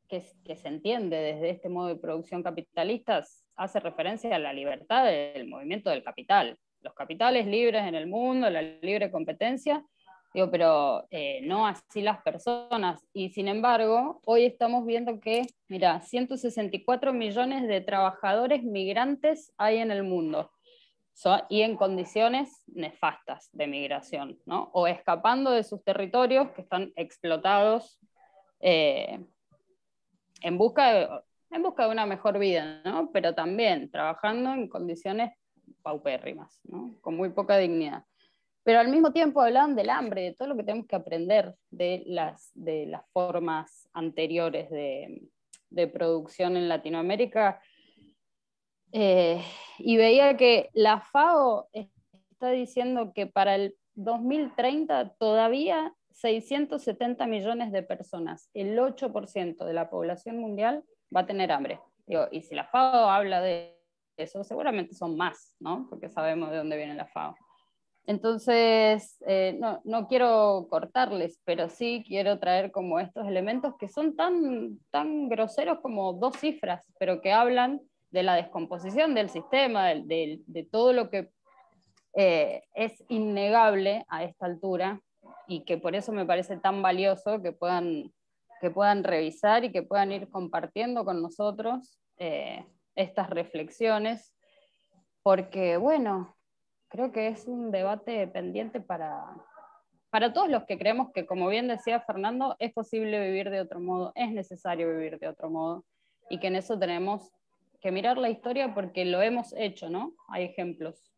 que, se entiende desde este modo de producción capitalista hace referencia a la libertad del movimiento del capital, los capitales libres en el mundo, la libre competencia, pero eh, no así las personas. Y sin embargo, hoy estamos viendo que, mira, 164 millones de trabajadores migrantes hay en el mundo. y en condiciones nefastas de migración, ¿no? o escapando de sus territorios que están explotados eh, en, busca de, en busca de una mejor vida, pero también trabajando en condiciones paupérrimas, con muy poca dignidad. Pero al mismo tiempo hablaban del hambre, de todo lo que tenemos que aprender de las, de las formas anteriores de, producción en Latinoamérica. Eh, y veía que la FAO está diciendo que para el 2030 todavía 670 millones de personas, el 8% de la población mundial, va a tener hambre. y si la FAO habla de eso seguramente son más, ¿no? Porque sabemos de dónde viene la FAO. Entonces, eh, no, no, quiero cortarles, pero sí quiero traer como estos elementos que son tan, tan groseros como dos cifras, pero que hablan de la descomposición del sistema, de, todo lo que eh, es innegable a esta altura y que por eso me parece tan valioso que puedan, que puedan revisar y que puedan ir compartiendo con nosotros. Eh, estas reflexiones, porque bueno, creo que es un debate pendiente para, para todos los que creemos que, como bien decía Fernando, es posible vivir de otro modo, es necesario vivir de otro modo, y que en eso tenemos que mirar la historia porque lo hemos hecho, ¿no? Hay ejemplos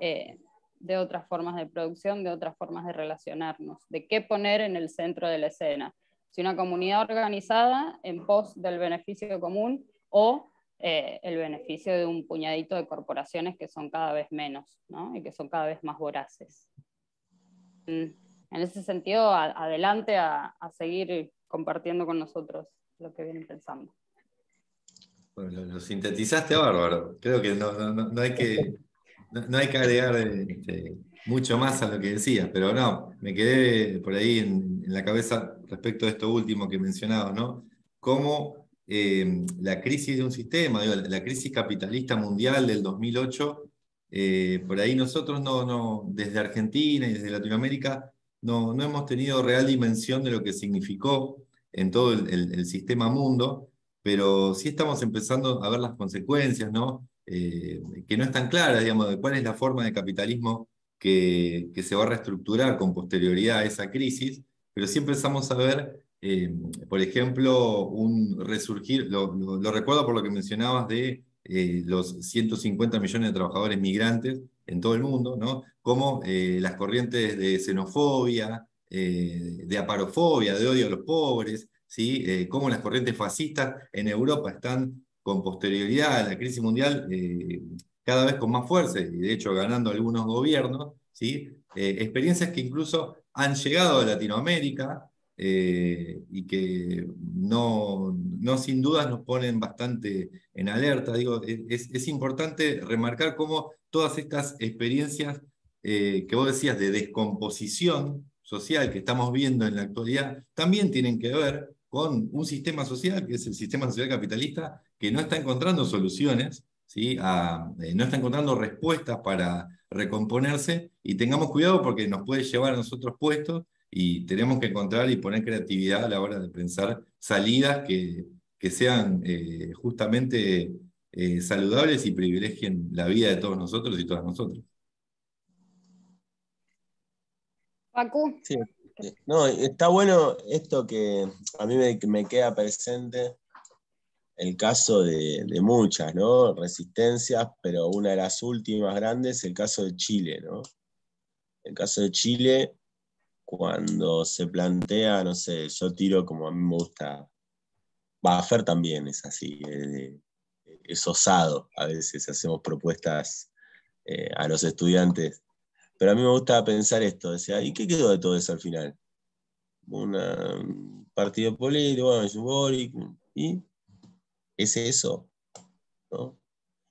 eh, de otras formas de producción, de otras formas de relacionarnos, de qué poner en el centro de la escena. Si una comunidad organizada en pos del beneficio común o eh, el beneficio de un puñadito de corporaciones que son cada vez menos y que son cada vez más voraces. Mm, en ese sentido, adelante a, seguir compartiendo con nosotros lo que vienen pensando. Bueno, lo, sintetizaste bárbaro. Creo que no, hay, que, hay que agregar este, mucho más a lo que decías, pero no, me quedé por ahí en, la cabeza respecto a esto último que mencionado, ¿no? Cómo eh, la crisis de un sistema, la crisis capitalista mundial del 2008, eh, por ahí nosotros no, no, desde Argentina y desde Latinoamérica no, no hemos tenido real dimensión de lo que significó en todo el, sistema mundo, pero sí estamos empezando a ver las consecuencias, ¿no? Eh, que no están claras, digamos, de cuál es la forma de capitalismo que, que, se va a reestructurar con posterioridad a esa crisis, pero sí empezamos a ver eh, por ejemplo, un resurgir, lo, recuerdo por lo que mencionabas de eh, los 150 millones de trabajadores migrantes en todo el mundo, ¿no? Como eh, las corrientes de xenofobia, de aparofobia, de odio a los pobres, ¿sí? como las corrientes fascistas en Europa están con posterioridad a la crisis mundial cada vez con más fuerza y de hecho ganando algunos gobiernos, ¿sí? experiencias que incluso han llegado a Latinoamérica, eh, y que no, no, sin dudas nos ponen bastante en alerta. Digo, e-, es, importante remarcar cómo todas estas experiencias eh, que vos decías de descomposición social que estamos viendo en la actualidad también tienen que ver con un sistema social, que es el sistema social capitalista, que no está encontrando soluciones, ¿sí? Ah, eh, no está encontrando respuestas para recomponerse y tengamos cuidado porque nos puede llevar a nosotros puestos y tenemos que encontrar y poner creatividad a la hora de pensar salidas que, sean eh, justamente eh, saludables y privilegien la vida de todos nosotros y todas nosotras. Paco. No, está bueno esto que a mí me, queda presente el caso de, muchas, ¿no? Resistencias, pero una de las últimas grandes, es el caso de Chile, ¿no? El caso de Chile, cuando se plantea, no sé, yo tiro como a mí me gusta, Baffer también es así, eh, es, osado, a veces hacemos propuestas eh, a los estudiantes, pero a mí me gusta pensar esto, decía, ¿y qué quedó de todo eso al final? un partido político, bueno, y es eso,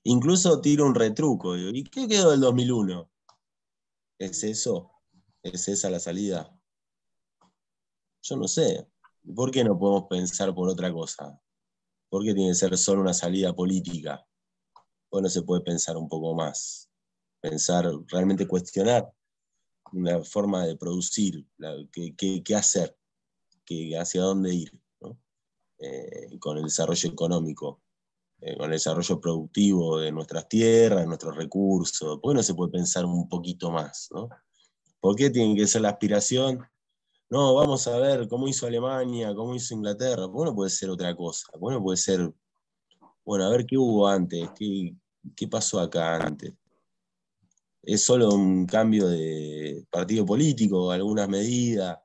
Incluso tiro un retruco, ¿y qué quedó del 2001? Es eso, ¿Es esa la salida? Yo no sé. ¿Por qué no podemos pensar por otra cosa? ¿Por qué tiene que ser solo una salida política? no se puede pensar un poco más. Pensar, realmente cuestionar una forma de producir, qué, hacer, hacia dónde ir, eh, con el desarrollo económico, eh, con el desarrollo productivo de nuestras tierras, de nuestros recursos. ¿Por qué no se puede pensar un poquito más? ¿no? ¿Por qué tiene que ser la aspiración? No, vamos a ver cómo hizo Alemania, cómo hizo Inglaterra. Bueno, puede ser otra cosa. Bueno, puede ser, bueno, a ver qué hubo antes, qué, qué pasó acá antes. Es solo un cambio de partido político, algunas medidas.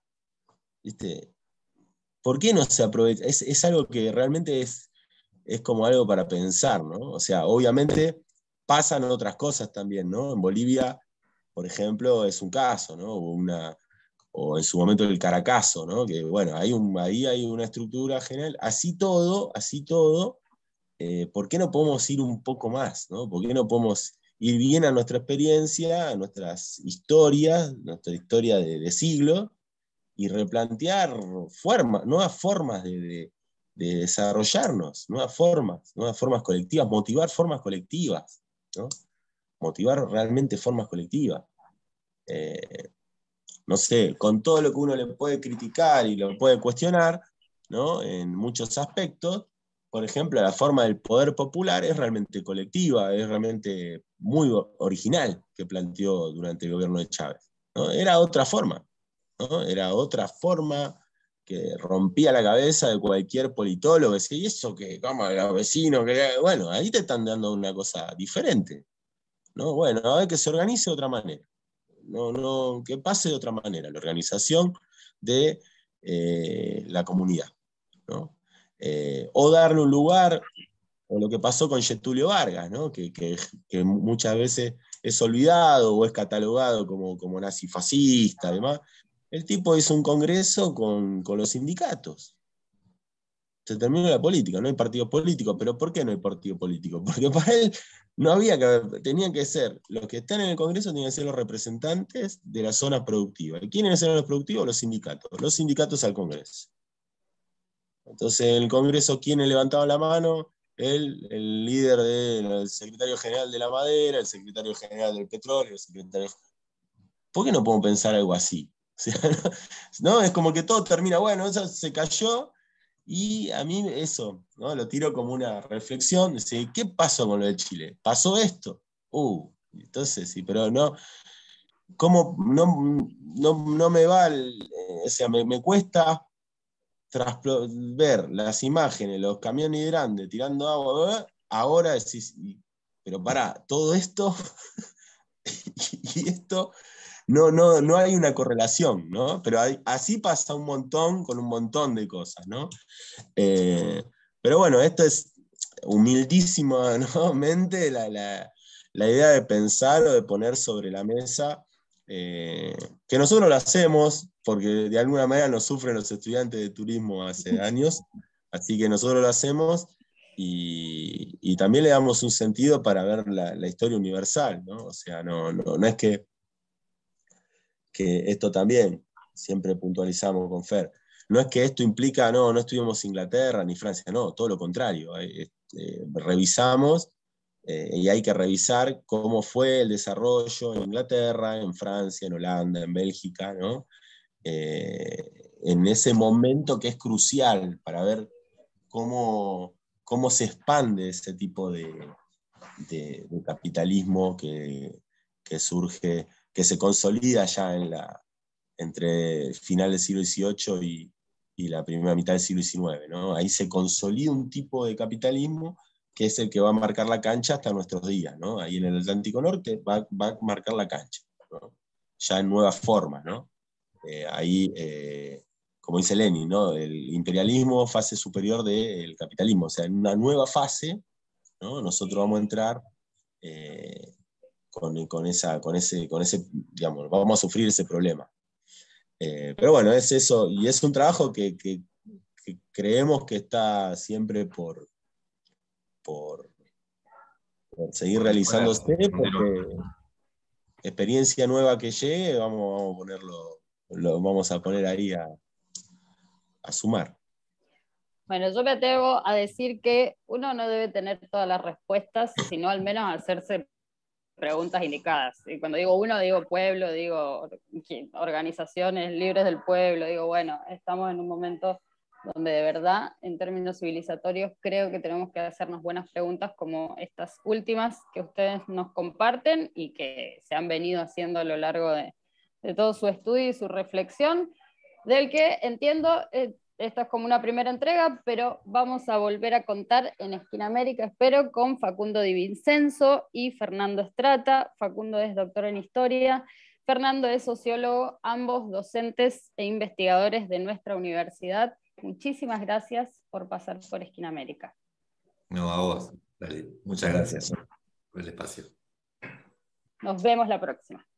¿Por qué no se aprovecha? Es, algo que realmente es, es como algo para pensar, ¿no? O sea, obviamente pasan otras cosas también, ¿no? En Bolivia por ejemplo, es un caso, ¿no? O, en su momento el Caracaso, ¿no? Que bueno, ahí hay una estructura general. Así todo, así todo, eh, ¿por qué no podemos ir un poco más? ¿no? ¿Por qué no podemos ir bien a nuestra experiencia, a nuestras historias, nuestra historia de, de siglo, y replantear nuevas formas de, de, desarrollarnos, nuevas formas, nuevas formas colectivas, motivar formas colectivas? ¿no? motivar realmente formas colectivas. Eh, no sé, con todo lo que uno le puede criticar y lo puede cuestionar, ¿no? En muchos aspectos, por ejemplo, la forma del poder popular es realmente colectiva, es realmente muy original que planteó durante el gobierno de Chávez. Era otra forma, Era otra forma que rompía la cabeza de cualquier politólogo, decía, ¿y eso que ¿Cómo los vecinos? Bueno, ahí te están dando una cosa diferente, bueno, a ver que se organice de otra manera, no, que pase de otra manera la organización de eh, la comunidad, eh, o darle un lugar, o lo que pasó con Getulio Vargas, que, muchas veces es olvidado o es catalogado como, nazifascista. nazi fascista, además. El tipo hizo un congreso con, los sindicatos, se terminó la política, no hay partido político. ¿Pero por qué no hay partido político? Porque para él no había que haber, tenían que ser, los que están en el Congreso tenían que ser los representantes de la zona productiva. quiénes eran los productivos? Los sindicatos. Los sindicatos al Congreso. Entonces, en el Congreso, ¿quiénes levantaban la mano? El, el líder del secretario general de la madera, el secretario general del petróleo, el secretario. ¿Por qué no podemos pensar algo así? ¿no? Es como que todo termina, bueno, eso se cayó, y a mí eso, ¿no? lo tiro como una reflexión, dice, ¿qué pasó con lo de Chile? Pasó esto. Uh, entonces, sí, pero no, ¿cómo no, me va, eh, o sea, me, cuesta tras ver las imágenes, los camiones grandes tirando agua, ahora decís, pero para, todo esto y esto no, no, no hay una correlación, ¿no? Pero así pasa un montón con un montón de cosas, ¿no? Eh, pero bueno, esto es humildísimo nuevamente la, idea de pensar o de poner sobre la mesa, eh, que nosotros lo hacemos, porque de alguna manera nos sufren los estudiantes de turismo hace años, así que nosotros lo hacemos, y, también le damos un sentido para ver la, historia universal, ¿no? O sea, no, no, no, es que que esto también siempre puntualizamos con Fer. No es que esto implica, no, no estuvimos Inglaterra ni Francia, no, todo lo contrario. Eh, eh, eh, revisamos y hay que revisar cómo fue el desarrollo en Inglaterra, en Francia, en Holanda, en Bélgica, en ese momento que es crucial para ver cómo, se expande ese tipo de, capitalismo que, que surge que se consolida ya en la, entre final del siglo XVIII y, la primera mitad del siglo XIX. Ahí se consolida un tipo de capitalismo que es el que va a marcar la cancha hasta nuestros días. Ahí en el Atlántico Norte va, a marcar la cancha, ya en nuevas formas. Eh, ahí, eh, como dice Lenin, el imperialismo, fase superior del capitalismo. O sea, en una nueva fase, nosotros vamos a entrar eh, con, esa, con, ese, con ese, digamos, vamos a sufrir ese problema. Eh, pero bueno, es eso, y es un trabajo que, creemos que está siempre por, por, seguir realizándose, porque experiencia nueva que llegue, vamos, a ponerlo, lo vamos a poner ahí a, a sumar. Bueno, yo me atrevo a decir que uno no debe tener todas las respuestas, sino al menos hacerse preguntas indicadas. Y cuando digo uno, digo pueblo, digo organizaciones libres del pueblo, digo, bueno, estamos en un momento donde de verdad, en términos civilizatorios, creo que tenemos que hacernos buenas preguntas como estas últimas que ustedes nos comparten y que se han venido haciendo a lo largo de, de todo su estudio y su reflexión, del que entiendo eh, esta es como una primera entrega, pero vamos a volver a contar en Esquina América, espero, con Facundo Di Vincenzo y Fernando Estrata. Facundo es doctor en historia, Fernando es sociólogo, ambos docentes e investigadores de nuestra universidad. Muchísimas gracias por pasar por Esquina América. No, a vos, Dale. Muchas gracias por el espacio. Nos vemos la próxima.